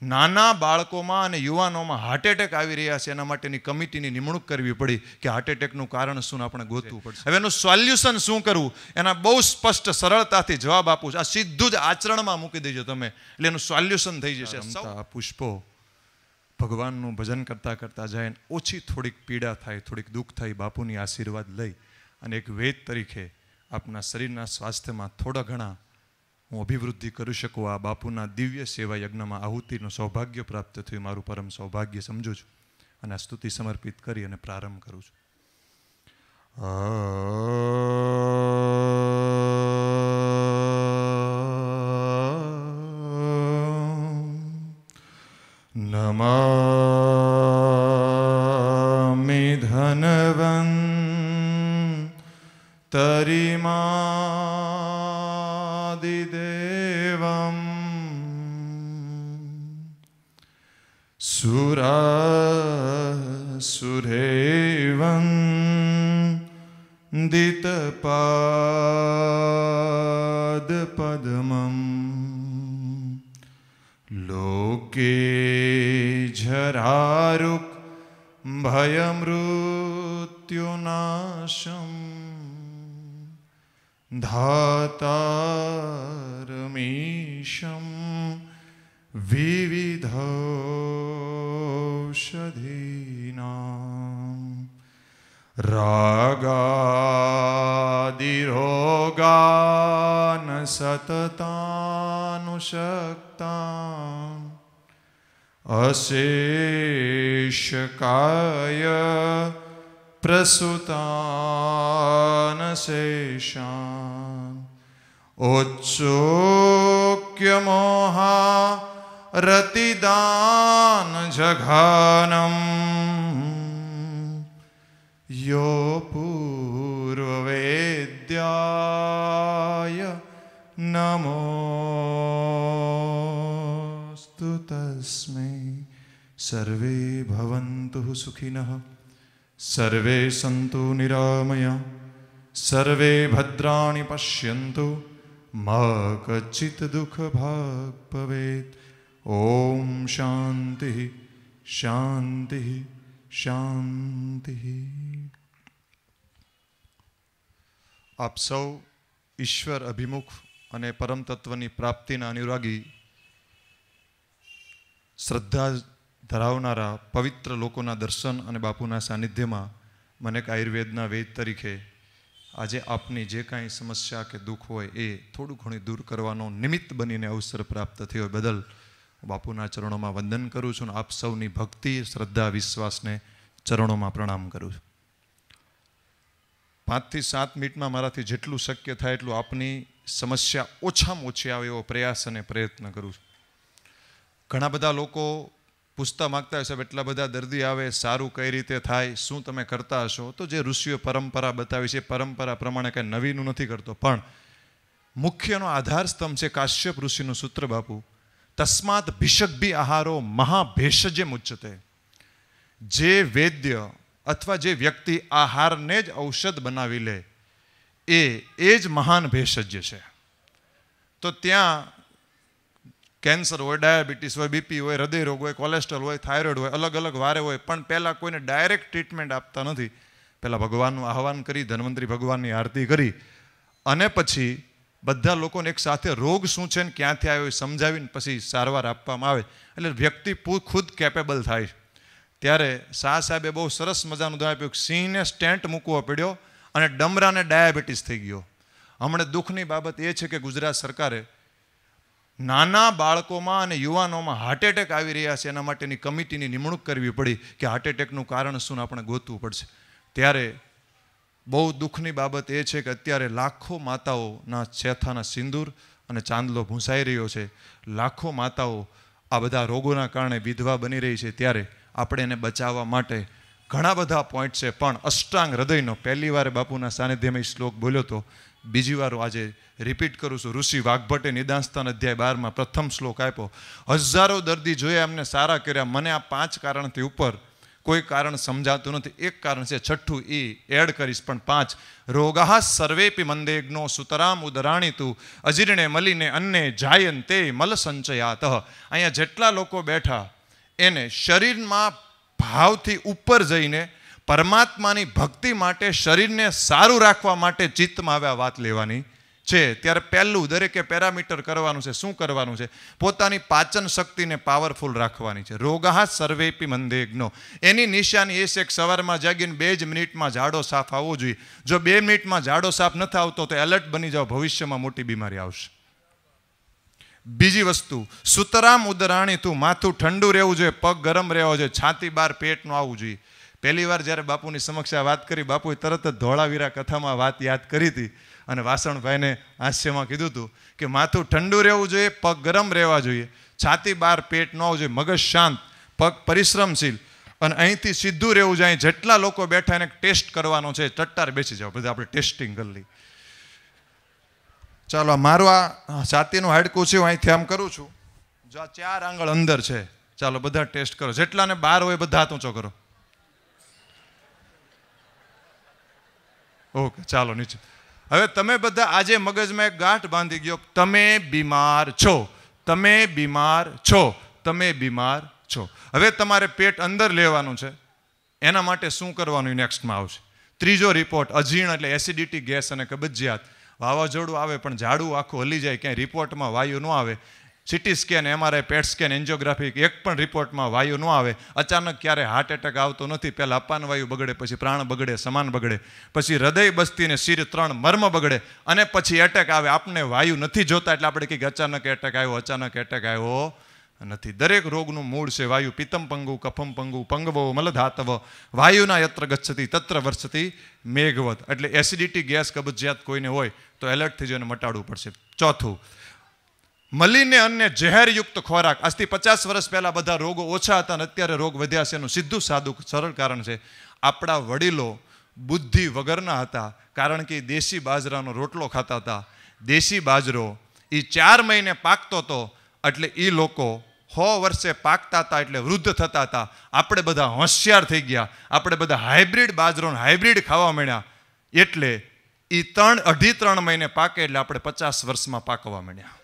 નાના બાળકોમાં અને યુવાનોમાં હાર્ટ એટેક આવી રહ્યા છે એના માટેની કમિટીની નિમણૂક કરવી પડી કે હાર્ટ એટેકનું કારણ શું આપણે ગોતવું પડશે હવે એનું સોલ્યુશન શું કરવું એના બહુ સ્પષ્ટ સરળતાથી જવાબ આપું છું આ સીધું જ આચરણમાં મૂકી દેજો તમે એટલે એનું સોલ્યુશન થઈ જશે આ પુષ્પો ભગવાનનું ભજન કરતાં કરતાં જાય ઓછી થોડીક પીડા થાય થોડીક દુઃખ થાય બાપુની આશીર્વાદ લઈ અને એક વેદ તરીકે આપના શરીરના સ્વાસ્થ્યમાં થોડા ઘણા હું અભિવૃદ્ધિ કરી શકું આ બાપુના દિવ્ય સેવા યજ્ઞમાં આહુતિનું સૌભાગ્ય પ્રાપ્ત થયું મારું પરમ સૌભાગ્ય સમજુ છું અને આ સ્તુતિ સમર્પિત કરી અને પ્રારંભ કરું છું નમા ईशं विविधौषधीनाम् रागादिरोगान् सततानुशक्ताम् अशेषकाय प्रसुतानशेषान् ओत्सो मुख्य मोहा रतिदान जघानम् यो पूर्ववेद्याय नमोऽस्तु तस्मै सर्वे भवन्तु सुखिनः सर्वे सन्तु निरामया सर्वे भद्राणि पश्यन्तु મા કચિત દુઃખ ભાગ ભવેત ઓમ શાંતિ શાંતિ શાંતિ આપ સૌ ઈશ્વર અભિમુખ અને પરમ તત્વની પ્રાપ્તિના અનુરાગી શ્રદ્ધા ધરાવનારા પવિત્ર લોકોના દર્શન અને બાપુના સાનિધ્યમાં મને એક આયુર્વેદના વેદ તરીકે આજે આપની જે કાંઈ સમસ્યા કે દુઃખ હોય એ થોડું ઘણું દૂર કરવાનો નિમિત્ત બનીને અવસર પ્રાપ્ત થયો બદલ બાપુના ચરણોમાં વંદન કરું છું અને આપ સૌની ભક્તિ શ્રદ્ધા વિશ્વાસને ચરણોમાં પ્રણામ કરું છું પાંચથી સાત મિનિટમાં મારાથી જેટલું શક્ય થાય એટલું આપની સમસ્યા ઓછામાં ઓછી આવે એવો પ્રયાસ અને પ્રયત્ન કરું છું ઘણા બધા લોકો પૂછતા માગતા હોય સાહેબ એટલા બધા દર્દી આવે સારું કઈ રીતે થાય શું તમે કરતા હશો તો જે ઋષિઓ પરંપરા બતાવી છે પરંપરા પ્રમાણે કંઈ નવીનું નથી કરતો પણ મુખ્યનો આધાર સ્તંભ છે કાશ્યપ ઋષિનું સૂત્ર બાપુ તસ્માત ભિષકભી આહારો મહાભેષજે મુચ્ચતે જે વૈદ્ય અથવા જે વ્યક્તિ આહારને જ ઔષધ બનાવી લે એ એ જ મહાન ભેષજ્ય છે તો ત્યાં કેન્સર હોય ડાયાબિટીસ હોય બીપી હોય હૃદય રોગ હોય કોલેસ્ટ્રોલ હોય થાઇરોઇડ હોય અલગ અલગ વારે હોય પણ પહેલાં કોઈને ડાયરેક્ટ ટ્રીટમેન્ટ આપતા નથી પહેલાં ભગવાનનું આહવાન કરી ધન્વંતરી ભગવાનની આરતી કરી અને પછી બધા લોકોને એક સાથે રોગ શું છે ને ક્યાંથી આવ્યો એ સમજાવીને પછી સારવાર આપવામાં આવે એટલે વ્યક્તિ ખુદ કેપેબલ થાય ત્યારે શાહ સાહેબે બહુ સરસ મજાનું ઉદાહરણ આપ્યું સિંહને સ્ટેન્ટ મૂકવો પડ્યો અને ડમરાને ડાયાબિટીસ થઈ ગયો હમણાં દુઃખની બાબત એ છે કે ગુજરાત સરકારે નાના બાળકોમાં અને યુવાનોમાં હાર્ટ એટેક આવી રહ્યા છે એના માટેની કમિટીની નિમણૂક કરવી પડી કે હાર્ટ એટેકનું કારણ શું આપણે ગોતવું પડશે ત્યારે બહુ દુઃખની બાબત એ છે કે અત્યારે લાખો માતાઓના છેથાના સિંદૂર અને ચાંદલો ભૂંસાઈ રહ્યો છે લાખો માતાઓ આ બધા રોગોના કારણે વિધવા બની રહી છે ત્યારે આપણે એને બચાવવા માટે ઘણા બધા પોઈન્ટ છે પણ અષ્ટાંગ હૃદયનો પહેલી વાર બાપુના સાનિધ્યમાં શ્લોક બોલ્યો હતો બીજી વાર આજે રિપીટ કરું છું ઋષિ વાઘભટ્ટે નિદાનસ્થાન અધ્યાય બારમાં પ્રથમ શ્લોક આપ્યો હજારો દર્દી જોયા એમને સારા કર્યા મને આ પાંચ કારણથી ઉપર કોઈ કારણ સમજાતું નથી એક કારણ છે છઠ્ઠું એ એડ કરીશ પણ પાંચ રોગા સર્વેપી મંદેગ્નો સુતરામ ઉદરાણી તું અજીર્ણે મલીને અન્ને જાયન તે મલ સંચયાત અહીંયા જેટલા લોકો બેઠા એને શરીરમાં ભાવથી ઉપર જઈને પરમાત્માની ભક્તિ માટે શરીરને સારું રાખવા માટે ચિત્તમાં આવ્યા વાત લેવાની છે ત્યારે પહેલું દરેકે પેરામીટર કરવાનું છે શું કરવાનું છે પોતાની પાચન શક્તિને પાવરફુલ રાખવાની છે રોગાહ સર્વેપી મંદેગ્નો એની નિશાની એ છે કે સવારમાં જાગીને બે જ મિનિટમાં ઝાડો સાફ આવવો જોઈએ જો બે મિનિટમાં ઝાડો સાફ નથી આવતો તો એલર્ટ બની જાઓ ભવિષ્યમાં મોટી બીમારી આવશે બીજી વસ્તુ સુતરામ ઉદરાણી તું માથું ઠંડુ રહેવું જોઈએ પગ ગરમ રહેવો જોઈએ છાતી બહાર પેટનું આવવું જોઈએ પહેલી વાર જ્યારે બાપુની સમક્ષ આ વાત કરી બાપુએ તરત જ ધોળાવીરા કથામાં વાત યાદ કરી હતી અને વાસણભાઈને હાસ્યમાં કીધું હતું કે માથું ઠંડુ રહેવું જોઈએ પગ ગરમ રહેવા જોઈએ છાતી બહાર પેટ ન હોવું જોઈએ મગજ શાંત પગ પરિશ્રમશીલ અને અહીંથી સીધું રહેવું જોઈએ જેટલા લોકો બેઠા એને ટેસ્ટ કરવાનો છે ચટ્ટાર બેસી જાઓ બધા આપણે ટેસ્ટિંગ કરી ચાલો મારું આ છાતીનું હાડકું છે હું અહીંથી આમ કરું છું જો આ ચાર આંગળ અંદર છે ચાલો બધા ટેસ્ટ કરો જેટલાને બહાર હોય બધા ઊંચો કરો ઓકે ચાલો નીચે હવે તમે બધા આજે મગજમાં એક ગાંઠ બાંધી ગયો તમે બીમાર છો તમે બીમાર છો તમે બીમાર છો હવે તમારે પેટ અંદર લેવાનું છે એના માટે શું કરવાનું નેક્સ્ટમાં આવશે ત્રીજો રિપોર્ટ અજીર્ણ એટલે એસિડિટી ગેસ અને કબજિયાત વાવાઝોડું આવે પણ ઝાડું આખું હલી જાય ક્યાંય રિપોર્ટમાં વાયુ ન આવે CT scan MRI PET scan angiography એક પણ રિપોર્ટમાં વાયુ ન આવે અચાનક ક્યારે હાર્ટ એટેક આવતો નથી પહેલાં અપાન વાયુ બગડે પછી પ્રાણ બગડે સમાન બગડે પછી હૃદય બસ્તીને શિર ત્રણ મર્મ બગડે અને પછી એટેક આવે આપણને વાયુ નથી જોતા એટલે આપણે કંઈક અચાનક એટેક આવ્યો અચાનક એટેક આવ્યો નથી દરેક રોગનું મૂળ છે વાયુ પિત્તમ પંગુ કફમ પંગુ પંગવો મલધાતવ વાયુના યત્ર ગચ્છતી તત્ર વર્ષથી મેઘવત એટલે એસિડિટી ગેસ કબજિયાત કોઈને હોય તો એલર્ટ થઈ જઈને મટાડવું પડશે ચોથું મલીને અન્ય ઝેરયુક્ત ખોરાક આજથી પચાસ વર્ષ પહેલાં બધા રોગો ઓછા હતા અને અત્યારે રોગ વધ્યા છે એનું સીધું સાદું સરળ કારણ છે આપણા વડીલો બુદ્ધિ વગરના હતા કારણ કે દેશી બાજરાનો રોટલો ખાતા હતા દેશી બાજરો એ ચાર મહિને પાકતો હતો એટલે એ લોકો હો વર્ષે પાકતા હતા એટલે વૃદ્ધ થતા હતા આપણે બધા હોશિયાર થઈ ગયા આપણે બધા હાઇબ્રિડ બાજરો હાઇબ્રિડ ખાવા માંડ્યા એટલે એ ત્રણ અઢી ત્રણ મહિને પાકે એટલે આપણે પચાસ વર્ષમાં પાકવા માંડ્યા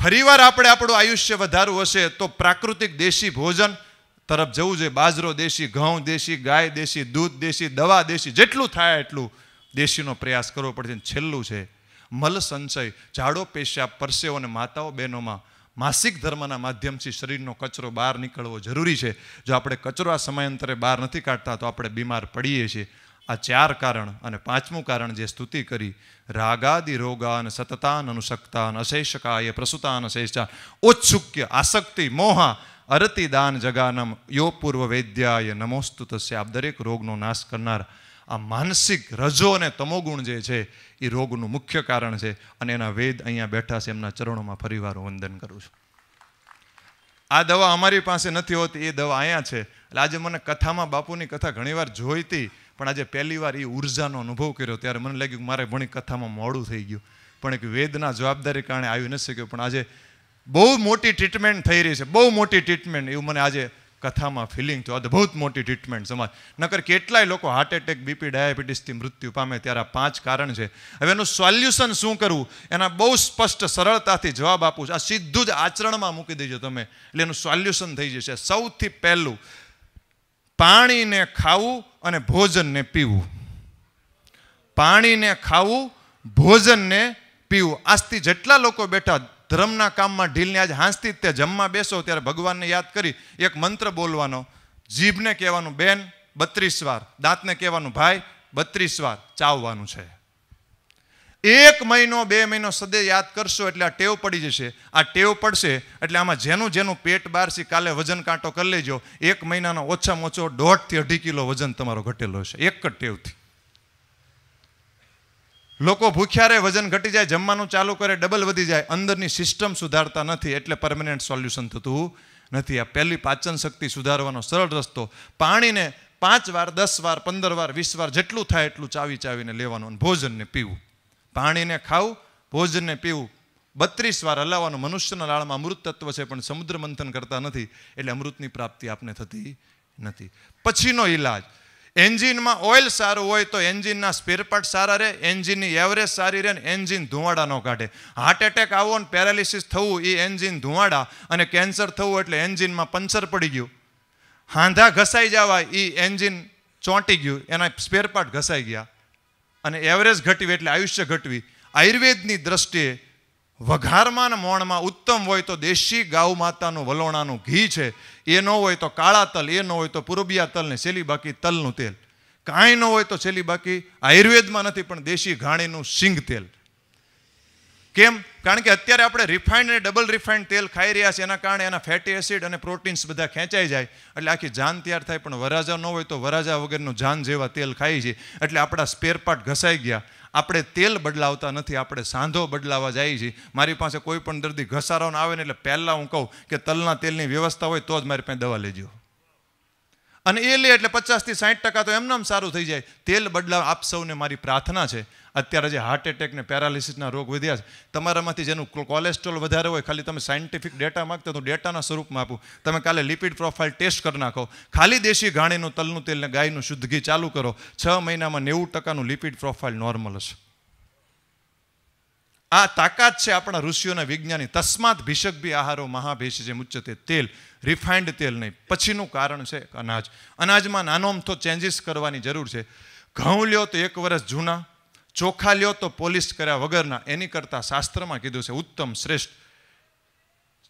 ફરીવાર આપણે આપણું આયુષ્ય વધારવું હશે તો પ્રાકૃતિક દેશી ભોજન તરફ જવું જોઈએ બાજરો દેશી ઘઉં દેશી ગાય દેશી દૂધ દેશી દવા દેશી જેટલું થાય એટલું દેશીનો પ્રયાસ કરવો પડશે છેલ્લું છે મલ સંચય ઝાડો પેશાબ પરસેવો અને માતાઓ બહેનોમાં માસિક ધર્મના માધ્યમથી શરીરનો કચરો બહાર નીકળવો જરૂરી છે જો આપણે કચરો આ સમયાંતરે બહાર નથી કાઢતા તો આપણે બીમાર પડીએ છીએ આ ચાર કારણ અને પાંચમું કારણ જે સ્તુતિ કરી રાગાદિ રોગાન સતતાન અનુસક્તાન અશેષકાય પ્રસુતાન અશેષા ઉત્સુક્ય આસક્તિ મોહા અરતિ દાન જગાનમ યો પૂર્વ વૈદ્યાય નમોસ્તુ તસ્ય આપ દરેક રોગનો નાશ કરનાર આ માનસિક રજો અને તમોગુણ જે છે એ રોગનું મુખ્ય કારણ છે અને એના વેદ અહીંયા બેઠા છે એમના ચરણોમાં ફરીવાર વંદન કરું છું આ દવા અમારી પાસે નથી હોતી એ દવા અહીંયા છે એટલે આજે મને કથામાં બાપુની કથા ઘણીવાર જોઈતી પણ આજે પહેલીવાર એ ઉર્જાનો અનુભવ કર્યો ત્યારે મને લાગ્યું કે મારે ભણી કથામાં મોડું થઈ ગયું પણ એક વેદના જવાબદારી કારણે આવી ન શક્યું પણ આજે બહુ મોટી ટ્રીટમેન્ટ થઈ રહી છે બહુ મોટી ટ્રીટમેન્ટ એવું મને આજે કથામાં ફિલિંગ થયું અદભુત મોટી ટ્રીટમેન્ટ સમાજ નકર કેટલાય લોકો હાર્ટ એટેક બીપી ડાયાબિટીસથી મૃત્યુ પામે ત્યારે આ પાંચ કારણ છે હવે એનું સોલ્યુશન શું કરવું એના બહુ સ્પષ્ટ સરળતાથી જવાબ આપું છું આ સીધું જ આચરણમાં મૂકી દેજો તમે એટલે એનું સોલ્યુશન થઈ જશે સૌથી પહેલું પાણીને ખાવું અને ભોજનને પીવું પાણીને ખાવું ભોજનને પીવું આજથી જેટલા લોકો બેઠા ધર્મના કામમાં ઢીલને આજે હાંસથી તે જમવા બેસો ત્યારે ભગવાનને યાદ કરી એક મંત્ર બોલવાનો જીભને કહેવાનું બેન બત્રીસ વાર દાંતને કહેવાનું ભાઈ બત્રીસ વાર ચાવવાનું છે એક મહિનો બે મહિનો સદે યાદ કરશો એટલે આ ટેવ પડી જશે આ ટેવ પડશે એટલે આમાં જેનું જેનું પેટ બારસી કાલે વજન કાંટો કરી લેજો એક મહિનાનો ઓછામાં ઓછો દોઢથી અઢી કિલો વજન તમારો ઘટેલો હશે એક જ ટેવથી લોકો ભૂખ્યા રહે વજન ઘટી જાય જમવાનું ચાલુ કરે ડબલ વધી જાય અંદરની સિસ્ટમ સુધારતા નથી એટલે પરમનન્ટ સોલ્યુશન થતું નથી આ પહેલી પાચન શક્તિ સુધારવાનો સરળ રસ્તો પાણીને પાંચ વાર દસ વાર પંદર વાર વીસ વાર જેટલું થાય એટલું ચાવી ચાવીને લેવાનું અને ભોજનને પીવું પાણીને ખાવું ભોજનને પીવું બત્રીસ વાર હલાવવાનું મનુષ્યના લાળમાં અમૃત તત્વ છે પણ સમુદ્ર મંથન કરતા નથી એટલે અમૃતની પ્રાપ્તિ આપને થતી નથી પછીનો ઇલાજ એન્જિનમાં ઓઇલ સારું હોય તો એન્જિનના સ્પેરપાર્ટ સારા રહે એન્જિનની એવરેજ સારી રહે ને એન્જિન ધુવાડા ન કાઢે હાર્ટ એટેક આવો ને પેરાલિસિસ થવું એ એન્જિન ધુવાડા અને કેન્સર થવું એટલે એન્જિનમાં પંચર પડી ગયું હાંધા ઘસાઈ જવા એ એન્જિન ચોંટી ગયું એના સ્પેરપાર્ટ ઘસાઈ ગયા અને એવરેજ ઘટવી એટલે આયુષ્ય ઘટવી આયુર્વેદની દ્રષ્ટિએ વઘારમાં મોણમાં ઉત્તમ હોય તો દેશી ગાઉ માતાનું વલોણાનું ઘી છે એ ન હોય તો કાળા તલ એ ન હોય તો પૂરબિયા તલ ને છેલ્લી બાકી તલનું તેલ કાંઈ ન હોય તો છેલ્લી બાકી આયુર્વેદમાં નથી પણ દેશી ઘાણીનું સિંગ તેલ કેમ કારણ કે અત્યારે આપણે રિફાઇન્ડ અને ડબલ રિફાઇન્ડ તેલ ખાઈ રહ્યા છીએ એના કારણે એના ફેટી એસિડ અને પ્રોટીન્સ બધા ખેંચાઈ જાય એટલે આખી જાન તૈયાર થાય પણ વરાજા ન હોય તો વરાજા વગરનું જાન જેવા તેલ ખાઈ છે એટલે આપણા સ્પેરપાર્ટ ઘસાઈ ગયા આપણે તેલ બદલાવતા નથી આપણે સાંધો બદલાવા જાય છે મારી પાસે કોઈ પણ દર્દી ઘસારાનો આવે ને એટલે પહેલાં હું કહું કે તલના તેલની વ્યવસ્થા હોય તો જ મારી પાસે દવા લેજો અને એ લે એટલે પચાસથી સાઠ ટકા તો એમને સારું થઈ જાય તેલ બદલાવ આપ સૌને મારી પ્રાર્થના છે અત્યારે જે હાર્ટ એટેક ને પેરાલિસિસના રોગ વધ્યા છે તમારામાંથી જેનું કોલેસ્ટ્રોલ વધારે હોય ખાલી તમે સાયન્ટિફિક ડેટા માગતા તો ડેટાના સ્વરૂપમાં આપું તમે કાલે લિપિડ પ્રોફાઇલ ટેસ્ટ કરી નાખો ખાલી દેશી ઘાણીનું તલનું તેલ ને ગાયનું શુદ્ધ ઘી ચાલુ કરો છ મહિનામાં નેવું ટકાનું લિપિડ પ્રોફાઇલ નોર્મલ હશે આ તાકાત છે આપણા ઋષિઓના વિજ્ઞાની તસ્માત ભીષક બી આહારો મહાભેષ જે ઉચ્ચ તેલ રિફાઇન્ડ તેલ નહીં પછીનું કારણ છે અનાજ અનાજમાં નાનોમ તો ચેન્જીસ કરવાની જરૂર છે ઘઉં લ્યો તો એક વર્ષ જૂના ચોખા લ્યો તો પોલિશ કર્યા વગરના એની કરતાં શાસ્ત્રમાં કીધું છે ઉત્તમ શ્રેષ્ઠ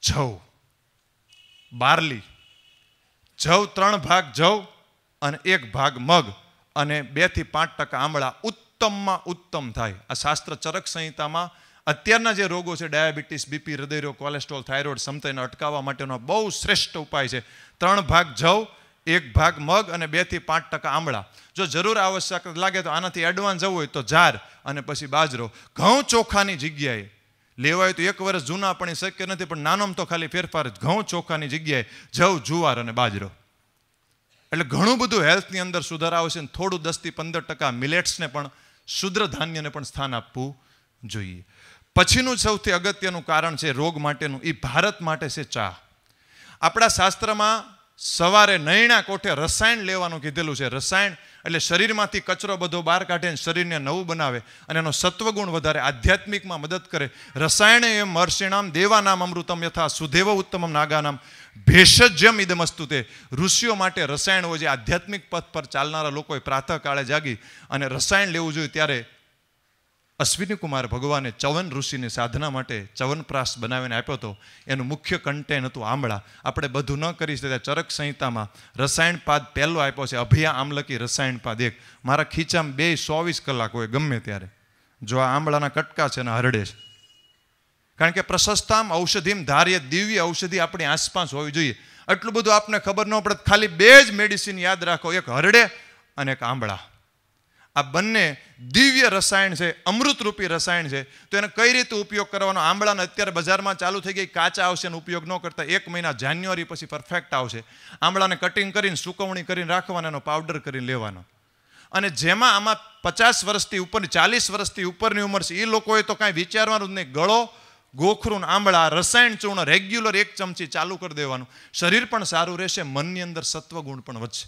જવ બાર્લી જવ ત્રણ ભાગ જવ અને એક ભાગ મગ અને બે થી પાંચ ટકા આમળા ઉત્તમમાં ઉત્તમ થાય આ શાસ્ત્ર ચરક સંહિતામાં અત્યારના જે રોગો છે ડાયાબિટીસ બીપી હૃદયરોગ કોલેસ્ટ્રોલ થાઇરોઇડ સમતાઈને અટકાવવા માટેનો બહુ શ્રેષ્ઠ ઉપાય છે ત્રણ ભાગ જવ એક ભાગ મગ અને બેથી પાંચ ટકા આમળા જો જરૂર આવશ્યક લાગે તો આનાથી એડવાન્સ જવું હોય તો જાર અને પછી બાજરો ઘઉં ચોખાની જગ્યાએ લેવાય તો એક વર્ષ જૂના પણ એ શક્ય નથી પણ નાનોમ તો ખાલી ફેરફાર ઘઉં ચોખાની જગ્યાએ જવ જુવાર અને બાજરો એટલે ઘણું બધું હેલ્થની અંદર સુધાર આવશે અને થોડું દસથી પંદર ટકા મિલેટ્સને પણ શુદ્ર ધાન્યને પણ સ્થાન આપવું જોઈએ પછીનું સૌથી અગત્યનું કારણ છે રોગ માટેનું એ ભારત માટે છે ચા આપણા શાસ્ત્રમાં સવારે નૈણા કોઠે રસાયણ લેવાનું કીધેલું છે રસાયણ એટલે શરીરમાંથી કચરો બધો બહાર કાઢે અને શરીરને નવું બનાવે અને એનો સત્વગુણ વધારે આધ્યાત્મિકમાં મદદ કરે રસાયણ એમ મર્ષિણામ દેવાનામ અમૃતમ યથા સુધેવ ઉત્તમમ નાગાનામ ભેષજ્યમ ઇદમસ્તુ તે ઋષિઓ માટે રસાયણ હોય જે આધ્યાત્મિક પથ પર ચાલનારા લોકોએ પ્રાતઃકાળે જાગી અને રસાયણ લેવું જોઈએ ત્યારે અશ્વિની કુમાર ભગવાને ચવન ઋષિની સાધના માટે ચવનપ્રાસ બનાવીને આપ્યો હતો એનું મુખ્ય કન્ટેન હતું આમળા આપણે બધું ન કરી શકતા ચરક સંહિતામાં રસાયણપાદ પહેલો આપ્યો છે અભિયા આમલકી રસાયણપાદ એક મારા ખીચામાં બે ચોવીસ કલાક હોય ગમે ત્યારે જો આ આમળાના કટકા છે ને હરડે છે કારણ કે પ્રશસ્તામ ઔષધિમ ધાર્ય દિવ્ય ઔષધિ આપણી આસપાસ હોવી જોઈએ એટલું બધું આપને ખબર ન પડે ખાલી બે જ મેડિસિન યાદ રાખો એક હરડે અને એક આંબળા આ બંને દિવ્ય રસાયણ છે અમૃતરૂપી રસાયણ છે તો એનો કઈ રીતે ઉપયોગ કરવાનો આંબળાને અત્યારે બજારમાં ચાલુ થઈ ગઈ કાચા આવશે એનો ઉપયોગ ન કરતા એક મહિના જાન્યુઆરી પછી પરફેક્ટ આવશે આંબળાને કટિંગ કરીને સુકવણી કરીને રાખવાનો એનો પાવડર કરીને લેવાનો અને જેમાં આમાં પચાસ વર્ષથી ઉપર ચાલીસ વર્ષથી ઉપરની ઉંમર છે એ લોકોએ તો કાંઈ વિચારવાનું જ નહીં ગળો ગોખરું આંબળા રસાયણ ચૂર્ણ રેગ્યુલર એક ચમચી ચાલુ કરી દેવાનું શરીર પણ સારું રહેશે મનની અંદર સત્વગુણ પણ વધશે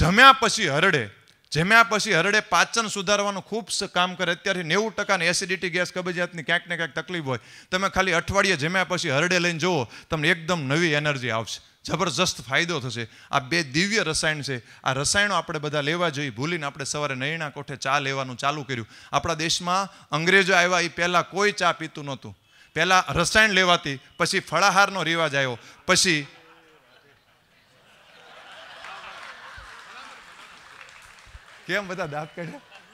જમ્યા પછી હરડે જેમ્યા પછી હરડે પાચન સુધારવાનું ખૂબ કામ કરે અત્યારે નેવું ટકાની એસિડિટી ગેસ કબજિયાતની ક્યાંક ને ક્યાંક તકલીફ હોય તમે ખાલી અઠવાડિયે જમ્યા પછી હરડે લઈને જુઓ તમને એકદમ નવી એનર્જી આવશે જબરજસ્ત ફાયદો થશે આ બે દિવ્ય રસાયણ છે આ રસાયણો આપણે બધા લેવા જોઈએ ભૂલીને આપણે સવારે નયણા કોઠે ચા લેવાનું ચાલુ કર્યું આપણા દેશમાં અંગ્રેજો આવ્યા એ પહેલાં કોઈ ચા પીતું નહોતું પહેલાં રસાયણ લેવાતી પછી ફળાહારનો રિવાજ આવ્યો પછી કેમ બધા દાંત કાઢ્યા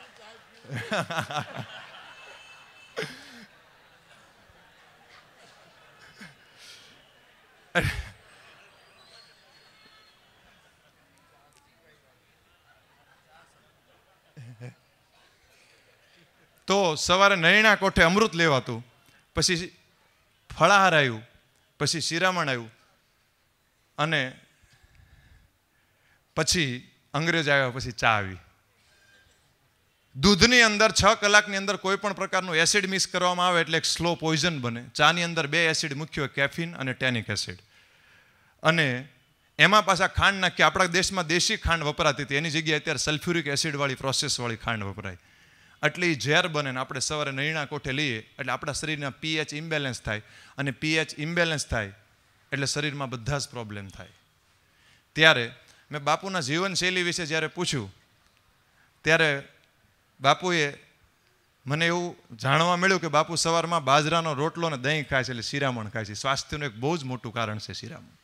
તો સવારે નયણા કોઠે અમૃત લેવાતું પછી ફળાહાર આવ્યું પછી શિરામણ આવ્યું અને પછી અંગ્રેજ આવ્યા પછી ચા આવી દૂધની અંદર છ કલાકની અંદર કોઈ પણ પ્રકારનું એસિડ મિક્સ કરવામાં આવે એટલે એક સ્લો પોઈઝન બને ચાની અંદર બે એસિડ મુખ્ય કેફિન અને ટેનિક એસિડ અને એમાં પાછા ખાંડ નાખી આપણા દેશમાં દેશી ખાંડ વપરાતી હતી એની જગ્યાએ અત્યારે સલ્ફ્યુરિક એસિડવાળી પ્રોસેસવાળી ખાંડ વપરાય એટલે એ ઝેર બને ને આપણે સવારે નળીના કોઠે લઈએ એટલે આપણા શરીરના પીએચ ઇમ્બેલેન્સ થાય અને પીએચ ઇમ્બેલેન્સ થાય એટલે શરીરમાં બધા જ પ્રોબ્લેમ થાય ત્યારે મેં બાપુના જીવનશૈલી વિશે જ્યારે પૂછ્યું ત્યારે બાપુએ મને એવું જાણવા મળ્યું કે બાપુ સવારમાં બાજરાનો રોટલો ને દહીં ખાય છે એટલે શિરામણ ખાય છે સ્વાસ્થ્યનું એક બહુ જ મોટું કારણ છે શિરામણ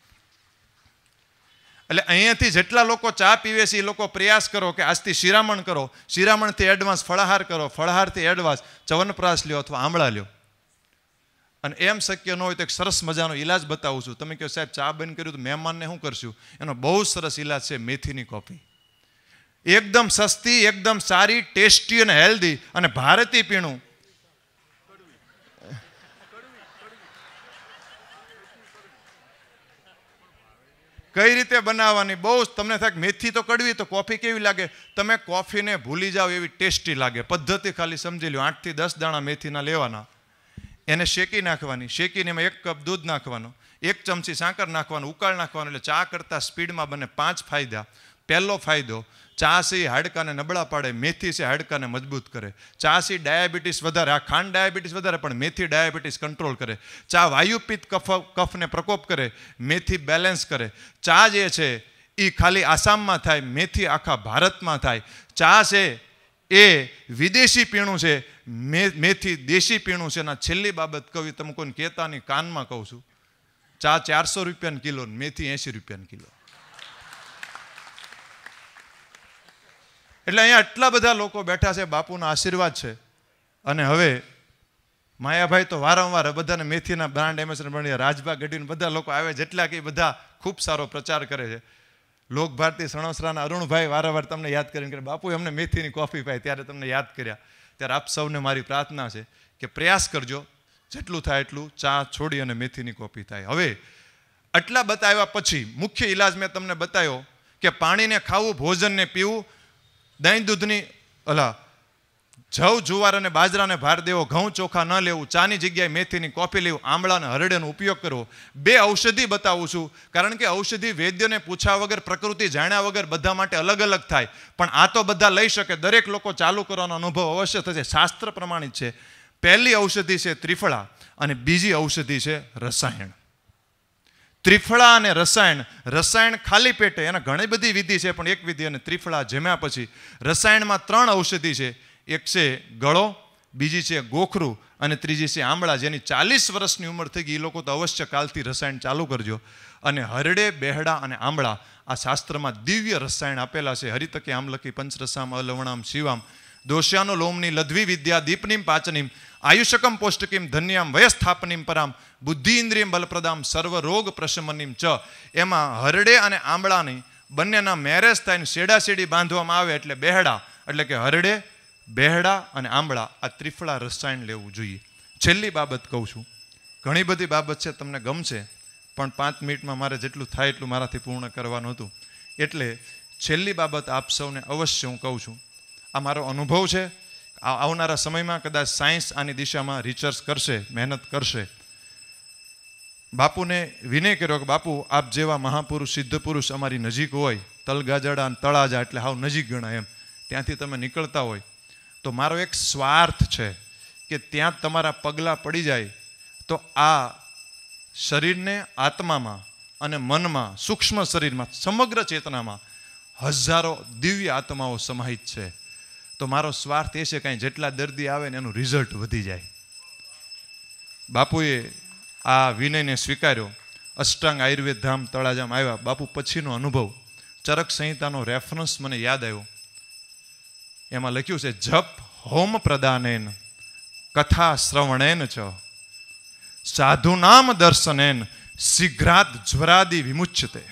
એટલે અહીંયાથી જેટલા લોકો ચા પીવે છે એ લોકો પ્રયાસ કરો કે આજથી શિરામણ કરો શિરામણથી એડવાન્સ ફળાહાર કરો ફળાહારથી એડવાન્સ ચવનપ્રાસ લ્યો અથવા આમળા લ્યો અને એમ શક્ય ન હોય તો એક સરસ મજાનો ઇલાજ બતાવું છું તમે કહો સાહેબ ચા બંધ કર્યું તો મહેમાનને શું કરશું એનો બહુ સરસ ઇલાજ છે મેથીની કોફી એકદમ સસ્તી એકદમ સારી ટેસ્ટી અને હેલ્ધી અને ભારતીય પીણું કઈ રીતે બનાવવાની બહુ જ તમને થાય મેથી તો કડવી તો કોફી કેવી લાગે તમે કોફીને ભૂલી જાઓ એવી ટેસ્ટી લાગે પદ્ધતિ ખાલી સમજી લો આઠથી દસ દાણા મેથીના લેવાના એને શેકી નાખવાની શેકીને એમાં એક કપ દૂધ નાખવાનું એક ચમચી સાંકર નાખવાનું ઉકાળ નાખવાનું એટલે ચા કરતાં સ્પીડમાં બને પાંચ ફાયદા પહેલો ફાયદો ચાસી હાડકાને નબળા પાડે મેથી છે હાડકાને મજબૂત કરે ચાસી ડાયાબિટીસ વધારે આ ખાંડ ડાયાબિટીસ વધારે પણ મેથી ડાયાબિટીસ કંટ્રોલ કરે ચા વાયુપિત કફ કફને પ્રકોપ કરે મેથી બેલેન્સ કરે ચા જે છે એ ખાલી આસામમાં થાય મેથી આખા ભારતમાં થાય ચા છે એ વિદેશી પીણું છે મેથી દેશી પીણું છે એના છેલ્લી બાબત કવિ તમે કોઈને કહેતાની કાનમાં કહું છું ચા ચારસો રૂપિયાની કિલો મેથી એંશી રૂપિયાની કિલો એટલે અહીંયા આટલા બધા લોકો બેઠા છે બાપુના આશીર્વાદ છે અને હવે માયાભાઈ તો વારંવાર બધાને મેથીના બ્રાન્ડ એમ્બેસેડર બની રાજભા ગઢવીને બધા લોકો આવે જેટલા કે બધા ખૂબ સારો પ્રચાર કરે છે લોક ભારતી સણોસરાના અરુણભાઈ વારંવાર તમને યાદ કરીને કરે બાપુ એમને મેથીની કોફી પાઈ ત્યારે તમને યાદ કર્યા ત્યારે આપ સૌને મારી પ્રાર્થના છે કે પ્રયાસ કરજો જેટલું થાય એટલું ચા છોડી અને મેથીની કોફી થાય હવે આટલા બતાવ્યા પછી મુખ્ય ઇલાજ મેં તમને બતાવ્યો કે પાણીને ખાવું ભોજનને પીવું દહીં દૂધની અલા જવ જુવાર અને બાજરાને ભાર દેવો ઘઉં ચોખા ન લેવું ચાની જગ્યાએ મેથીની કોફી લેવું આમળાને હરડેનો ઉપયોગ કરવો બે ઔષધિ બતાવું છું કારણ કે ઔષધિ વૈદ્યને પૂછ્યા વગર પ્રકૃતિ જાણ્યા વગર બધા માટે અલગ અલગ થાય પણ આ તો બધા લઈ શકે દરેક લોકો ચાલુ કરવાનો અનુભવ અવશ્ય થશે શાસ્ત્ર પ્રમાણિત છે પહેલી ઔષધિ છે ત્રિફળા અને બીજી ઔષધિ છે રસાયણ ત્રિફળા અને રસાયણ રસાયણ ખાલી પેટે એના ઘણી બધી વિધિ છે પણ એક વિધિ અને ત્રિફળા જમ્યા પછી રસાયણમાં ત્રણ ઔષધિ છે એક છે ગળો બીજી છે ગોખરું અને ત્રીજી છે આમળા જેની ચાલીસ વર્ષની ઉંમર થઈ ગઈ એ લોકો તો અવશ્ય કાલથી રસાયણ ચાલુ કરજો અને હરડે બેહડા અને આંબળા આ શાસ્ત્રમાં દિવ્ય રસાયણ આપેલા છે હરિતકે આમલકી પંચરસામ અલવણામ શિવામ દોષ્યાનો લોમની લધવી વિદ્યા દીપનીમ પાચનીમ આયુષકમ પૌષ્ટિકીમ ધન્યામ વયસ્થાપનીમ પરામ બુદ્ધિ ઇન્દ્રિયમ બલપ્રદામ સર્વરોગ પ્રશમનીમ ચ એમાં હરડે અને આંબળાની બંનેના મેરેજ થઈને શેડાશેડી બાંધવામાં આવે એટલે બેહડા એટલે કે હરડે બેહડા અને આંબળા આ ત્રિફળા રસાયણ લેવું જોઈએ છેલ્લી બાબત કહું છું ઘણી બધી બાબત છે તમને ગમશે પણ પાંચ મિનિટમાં મારે જેટલું થાય એટલું મારાથી પૂર્ણ કરવાનું હતું એટલે છેલ્લી બાબત આપ સૌને અવશ્ય હું કહું છું આ મારો અનુભવ છે આવનારા સમયમાં કદાચ સાયન્સ આની દિશામાં રિચર્ચ કરશે મહેનત કરશે બાપુને વિનય કર્યો કે બાપુ આપ જેવા મહાપુરુષ સિદ્ધ પુરુષ અમારી નજીક હોય તલગાજડા અને તળાજા એટલે હાવ નજીક ગણાય એમ ત્યાંથી તમે નીકળતા હોય તો મારો એક સ્વાર્થ છે કે ત્યાં તમારા પગલાં પડી જાય તો આ શરીરને આત્મામાં અને મનમાં સૂક્ષ્મ શરીરમાં સમગ્ર ચેતનામાં હજારો દિવ્ય આત્માઓ સમાહિત છે તો મારો સ્વાર્થ એ છે કાંઈ જેટલા દર્દી આવે ને એનું રિઝલ્ટ વધી જાય બાપુએ આ વિનયને સ્વીકાર્યો અષ્ટાંગ આયુર્વેદ ધામ તળાજામ આવ્યા બાપુ પછીનો અનુભવ ચરક સંહિતાનો રેફરન્સ મને યાદ આવ્યો એમાં લખ્યું છે જપ હોમ પ્રદાનેન કથા શ્રવણેન ચ સાધુનામ દર્શનેન શીઘ્રાત જ્વરાદી વિમુચ્યતે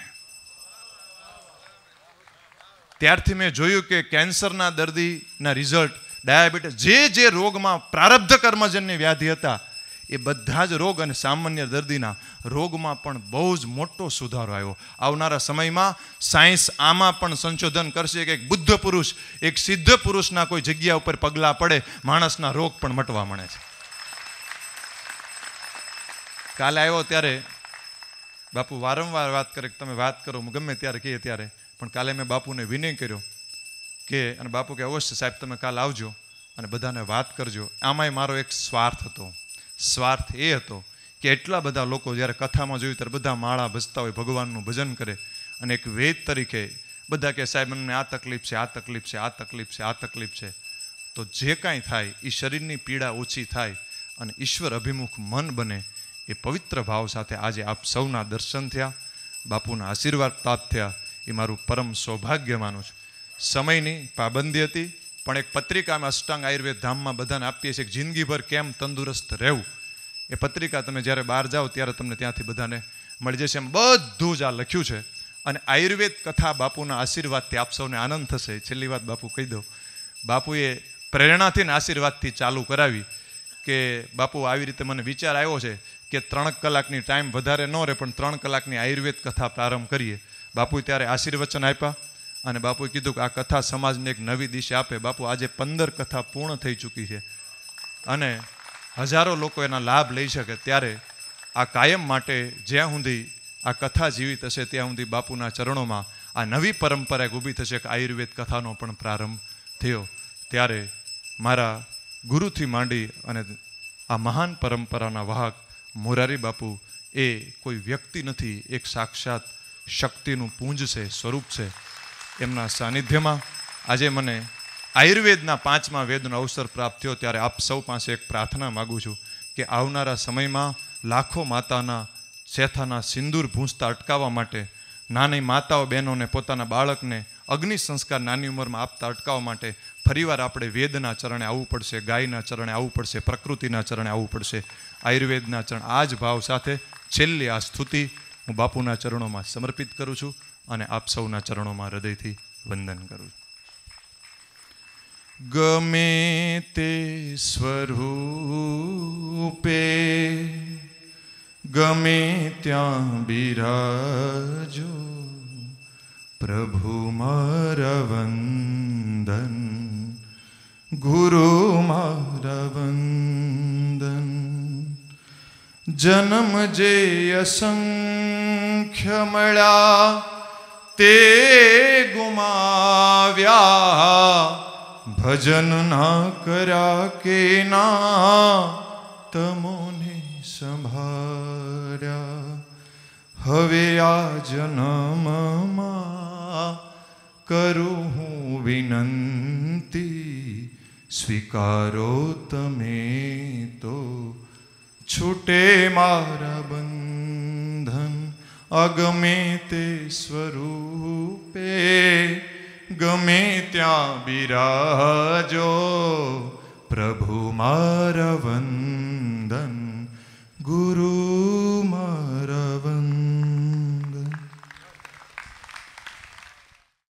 ત્યારથી મેં જોયું કે કેન્સરના દર્દીના રિઝલ્ટ ડાયાબિટીસ જે જે રોગમાં પ્રારબ્ધ કર્મજન્ય વ્યાધિ હતા એ બધા જ રોગ અને સામાન્ય દર્દીના રોગમાં પણ બહુ જ મોટો સુધારો આવ્યો આવનારા સમયમાં સાયન્સ આમાં પણ સંશોધન કરશે કે એક બુદ્ધ પુરુષ એક સિદ્ધ પુરુષના કોઈ જગ્યા ઉપર પગલાં પડે માણસના રોગ પણ મટવા મળે છે કાલે આવ્યો ત્યારે બાપુ વારંવાર વાત કરે તમે વાત કરો હું ગમે ત્યારે કહીએ ત્યારે પણ કાલે મેં બાપુને વિનય કર્યો કે અને બાપુ કે અવશ્ય સાહેબ તમે કાલ આવજો અને બધાને વાત કરજો આમાંય મારો એક સ્વાર્થ હતો સ્વાર્થ એ હતો કે એટલા બધા લોકો જ્યારે કથામાં જોયું ત્યારે બધા માળા ભજતા હોય ભગવાનનું ભજન કરે અને એક વેદ તરીકે બધા કે સાહેબ અમને આ તકલીફ છે આ તકલીફ છે આ તકલીફ છે આ તકલીફ છે તો જે કાંઈ થાય એ શરીરની પીડા ઓછી થાય અને ઈશ્વર અભિમુખ મન બને એ પવિત્ર ભાવ સાથે આજે આપ સૌના દર્શન થયા બાપુના આશીર્વાદ પ્રાપ્ત થયા એ મારું પરમ સૌભાગ્ય માનું છું સમયની પાબંદી હતી પણ એક પત્રિકામાં અષ્ટાંગ આયુર્વેદ ધામમાં બધાને આપીએ છીએ જિંદગીભર કેમ તંદુરસ્ત રહેવું એ પત્રિકા તમે જ્યારે બહાર જાઓ ત્યારે તમને ત્યાંથી બધાને મળી જશે એમ બધું જ આ લખ્યું છે અને આયુર્વેદ કથા બાપુના આશીર્વાદથી આપ સૌને આનંદ થશે છેલ્લી વાત બાપુ કહી દો બાપુએ પ્રેરણાથી ને આશીર્વાદથી ચાલુ કરાવી કે બાપુ આવી રીતે મને વિચાર આવ્યો છે કે ત્રણ કલાકની ટાઈમ વધારે ન રહે પણ ત્રણ કલાકની આયુર્વેદ કથા પ્રારંભ કરીએ બાપુએ ત્યારે આશીર્વચન આપ્યા અને બાપુએ કીધું કે આ કથા સમાજને એક નવી દિશા આપે બાપુ આજે પંદર કથા પૂર્ણ થઈ ચૂકી છે અને હજારો લોકો એના લાભ લઈ શકે ત્યારે આ કાયમ માટે જ્યાં સુધી આ કથા જીવિત હશે ત્યાં સુધી બાપુના ચરણોમાં આ નવી પરંપરા એક ઊભી થશે કે આયુર્વેદ કથાનો પણ પ્રારંભ થયો ત્યારે મારા ગુરુથી માંડી અને આ મહાન પરંપરાના વાહક મોરારી બાપુ એ કોઈ વ્યક્તિ નથી એક સાક્ષાત શક્તિનું પૂંજ છે સ્વરૂપ છે એમના સાનિધ્યમાં આજે મને આયુર્વેદના પાંચમા વેદનો અવસર પ્રાપ્ત થયો ત્યારે આપ સૌ પાસે એક પ્રાર્થના માગું છું કે આવનારા સમયમાં લાખો માતાના શેથાના સિંદૂર ભૂંસતા અટકાવવા માટે નાની માતાઓ બહેનોને પોતાના બાળકને અગ્નિ સંસ્કાર નાની ઉંમરમાં આપતા અટકાવવા માટે ફરીવાર આપણે વેદના ચરણે આવવું પડશે ગાયના ચરણે આવવું પડશે પ્રકૃતિના ચરણે આવવું પડશે આયુર્વેદના ચરણ આ જ ભાવ સાથે છેલ્લી આ સ્તુતિ હું બાપુના ચરણોમાં સમર્પિત કરું છું અને આપ સૌના ચરણોમાં હૃદયથી વંદન કરું છું ગમે તે સ્વરૂપે ગમે ત્યાં બિરાજો પ્રભુ મારવંદન ગુરુ મારવંદન જન્મ જે અસંખ્ય મળ્યા તે ગુમાવ્યા ભજન ના કર્યા કે ના તમોને સંભાળ્યા હવે આ જન્મમાં કરું હું વિનંતી સ્વીકારો તમે તો છૂટે મારા બંધન અગમે તે સ્વરૂપે ગમે ત્યાં બિરાજો પ્રભુ મારા વંદન ગુરુ મારા વંદન